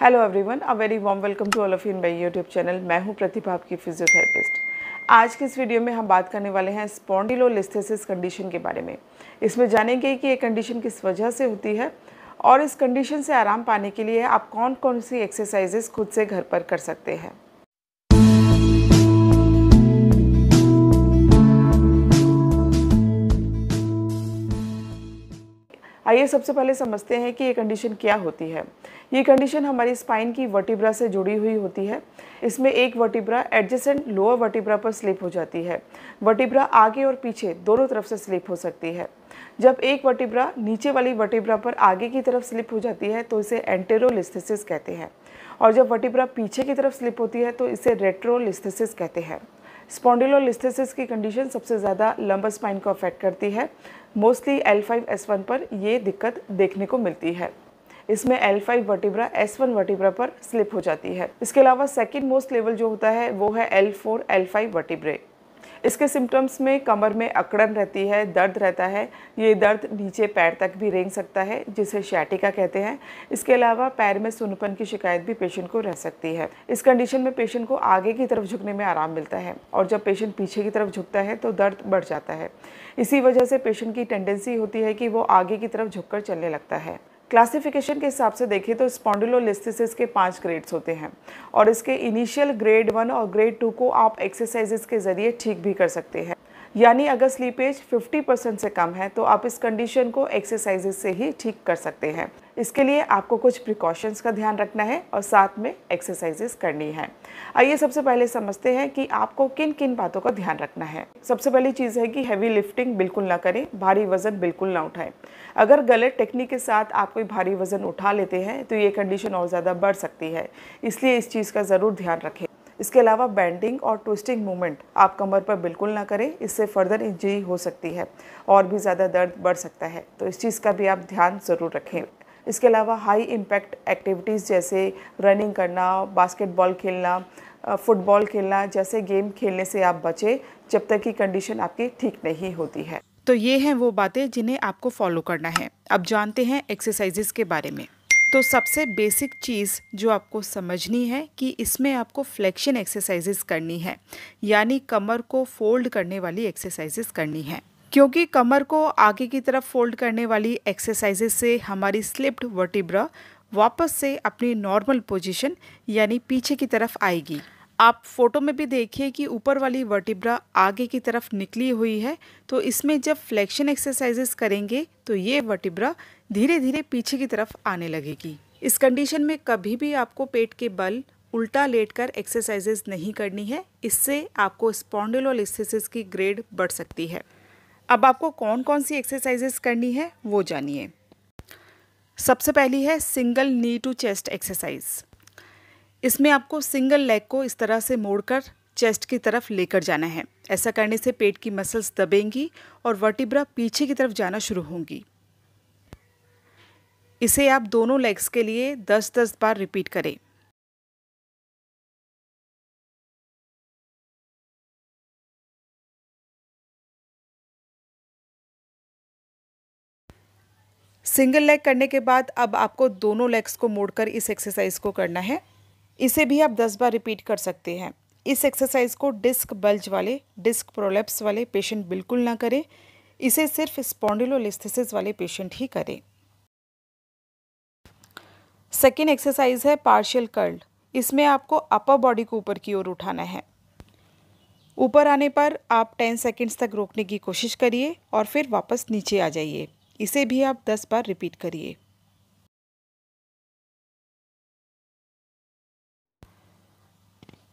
hello everyone a very warm welcome to all of in my YouTube channel मैं हूं प्रतिभा आपकी physiotherapist आज के इस वीडियो में हम बात करने वाले हैं स्पॉन्डिलोलिस्थेसिस कंडीशन के बारे में इसमें जानेंगे कि ये कंडीशन किस वजह से होती है और इस कंडीशन से आराम पाने के लिए आप कौन कौन सी एक्सरसाइजेस खुद से घर पर कर सकते हैं आइए सबसे पहले समझते हैं कि ये कंडीशन क्या होती है ये कंडीशन हमारी स्पाइन की वर्टिब्रा से जुड़ी हुई होती है इसमें एक वर्टिब्रा एडजेसेंट लोअर वर्टिब्रा पर स्लिप हो जाती है वर्टिब्रा आगे और पीछे दोनों तरफ से स्लिप हो सकती है जब एक वर्टिब्रा नीचे वाली वर्टिब्रा पर आगे की तरफ स्लिप हो जाती है तो इसे एंटेरोलिस्थिस कहते हैं और जब वर्टिब्रा पीछे की तरफ स्लिप होती है तो इसे रेट्रोलिस्थिस कहते हैं स्पॉन्डिलोलिस्थिस की कंडीशन सबसे ज़्यादा लंबर स्पाइन को अफेक्ट करती है मोस्टली L5S1 पर ये दिक्कत देखने को मिलती है इसमें L five vertebra S one vertebra पर स्लिप हो जाती है इसके अलावा सेकेंड मोस्ट लेवल जो होता है वो है L four L five vertebrae इसके सिम्टम्स में कमर में अकड़न रहती है दर्द रहता है ये दर्द नीचे पैर तक भी रेंग सकता है जिसे शैटिका कहते हैं इसके अलावा पैर में सुनपन की शिकायत भी पेशेंट को रह सकती है इस कंडीशन में पेशेंट को आगे की तरफ झुकने में आराम मिलता है और जब पेशेंट पीछे की तरफ झुकता है तो दर्द बढ़ जाता है इसी वजह से पेशेंट की टेंडेंसी होती है कि वो आगे की तरफ झुक चलने लगता है क्लासिफिकेशन के हिसाब से देखें तो स्पॉन्डिलोलिस्थिस के पांच ग्रेड्स होते हैं और इसके इनिशियल ग्रेड वन और ग्रेड टू को आप एक्सरसाइजेस के ज़रिए ठीक भी कर सकते हैं यानी अगर स्लीपेज 50 परसेंट से कम है तो आप इस कंडीशन को एक्सरसाइजेस से ही ठीक कर सकते हैं इसके लिए आपको कुछ प्रिकॉशंस का ध्यान रखना है और साथ में एक्सरसाइजेस करनी है आइए सबसे पहले समझते हैं कि आपको किन किन बातों का ध्यान रखना है सबसे पहली चीज़ है कि हैवी लिफ्टिंग बिल्कुल ना करें भारी वजन बिल्कुल ना उठाएं अगर गलत टेक्निक के साथ आप कोई भारी वजन उठा लेते हैं तो ये कंडीशन और ज़्यादा बढ़ सकती है इसलिए इस चीज़ का ज़रूर ध्यान रखें इसके अलावा बैंडिंग और ट्विस्टिंग मूवमेंट आप कमर पर बिल्कुल ना करें इससे फर्दर इंजरी हो सकती है और भी ज़्यादा दर्द बढ़ सकता है तो इस चीज़ का भी आप ध्यान ज़रूर रखें इसके अलावा हाई इम्पैक्ट एक्टिविटीज़ जैसे रनिंग करना बास्केटबॉल खेलना फुटबॉल खेलना जैसे गेम खेलने से आप बचें जब तक कि कंडीशन आपकी ठीक नहीं होती है तो ये हैं वो बातें जिन्हें आपको फॉलो करना है अब जानते हैं एक्सरसाइजेस के बारे में तो सबसे बेसिक चीज़ जो आपको समझनी है कि इसमें आपको फ्लेक्शन एक्सरसाइजेस करनी है यानी कमर को फोल्ड करने वाली एक्सरसाइजेस करनी है क्योंकि कमर को आगे की तरफ फोल्ड करने वाली एक्सरसाइजेस से हमारी स्लिप्ड वर्टिब्रा वापस से अपनी नॉर्मल पोजीशन यानी पीछे की तरफ आएगी आप फोटो में भी देखिए कि ऊपर वाली वर्टिब्रा आगे की तरफ निकली हुई है तो इसमें जब फ्लेक्शन एक्सरसाइजेस करेंगे तो ये वर्टिब्रा धीरे धीरे पीछे की तरफ आने लगेगी इस कंडीशन में कभी भी आपको पेट के बल उल्टा लेटकर एक्सरसाइजेस नहीं करनी है इससे आपको स्पॉन्डिलोलिस्थिसिस की ग्रेड बढ़ सकती है अब आपको कौन कौन सी एक्सरसाइजेस करनी है वो जानिए सबसे पहली है single knee to chest exercise इसमें आपको सिंगल लेग को इस तरह से मोड़कर चेस्ट की तरफ लेकर जाना है ऐसा करने से पेट की मसल्स दबेंगी और वर्टिब्रा पीछे की तरफ जाना शुरू होंगी इसे आप दोनों लेग्स के लिए 10-10 बार रिपीट करें सिंगल लेग करने के बाद अब आपको दोनों लेग्स को मोड़कर इस एक्सरसाइज को करना है इसे भी आप दस बार रिपीट कर सकते हैं इस एक्सरसाइज को डिस्क बल्ज वाले डिस्क प्रोलेप्स वाले पेशेंट बिल्कुल ना करें इसे सिर्फ स्पॉन्डिलोलिस्थिस वाले पेशेंट ही करें सेकेंड एक्सरसाइज है पार्शियल कर्ल इसमें आपको अपर बॉडी को ऊपर की ओर उठाना है ऊपर आने पर आप टेन सेकेंड्स तक रोकने की कोशिश करिए और फिर वापस नीचे आ जाइए इसे भी आप दस बार रिपीट करिए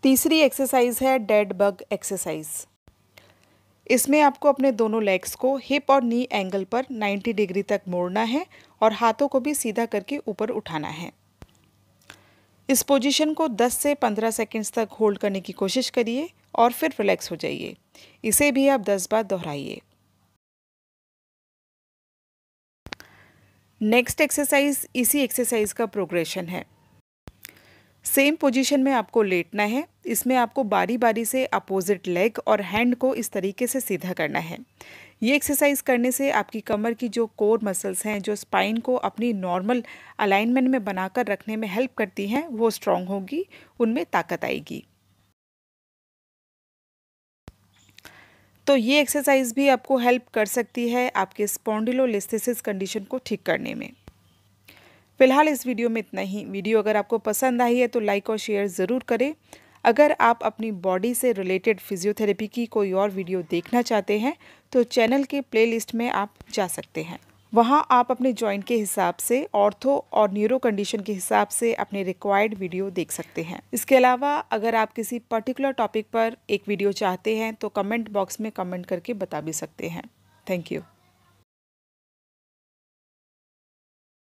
तीसरी एक्सरसाइज है डेड बग एक्सरसाइज इसमें आपको अपने दोनों लेग्स को हिप और नी एंगल पर 90 डिग्री तक मोड़ना है और हाथों को भी सीधा करके ऊपर उठाना है इस पोजीशन को 10 से 15 सेकंड्स तक होल्ड करने की कोशिश करिए और फिर रिलैक्स हो जाइए इसे भी आप 10 बार दोहराइए नेक्स्ट एक्सरसाइज इसी एक्सरसाइज का प्रोग्रेशन है सेम पोजीशन में आपको लेटना है इसमें आपको बारी बारी से अपोजिट लेग और हैंड को इस तरीके से सीधा करना है ये एक्सरसाइज करने से आपकी कमर की जो कोर मसल्स हैं जो स्पाइन को अपनी नॉर्मल अलाइनमेंट में बनाकर रखने में हेल्प करती हैं वो स्ट्रांग होगी उनमें ताकत आएगी तो ये एक्सरसाइज भी आपको हेल्प कर सकती है आपके स्पॉन्डिलोलिस्थिसिस कंडीशन को ठीक करने में फिलहाल इस वीडियो में इतना ही वीडियो अगर आपको पसंद आई है तो लाइक और शेयर ज़रूर करें अगर आप अपनी बॉडी से रिलेटेड फिजियोथेरेपी की कोई और वीडियो देखना चाहते हैं तो चैनल के प्लेलिस्ट में आप जा सकते हैं वहाँ आप अपने जॉइंट के हिसाब से ऑर्थो और न्यूरो कंडीशन के हिसाब से अपने रिक्वायर्ड वीडियो देख सकते हैं इसके अलावा अगर आप किसी पर्टिकुलर टॉपिक पर एक वीडियो चाहते हैं तो कमेंट बॉक्स में कमेंट करके बता भी सकते हैं थैंक यू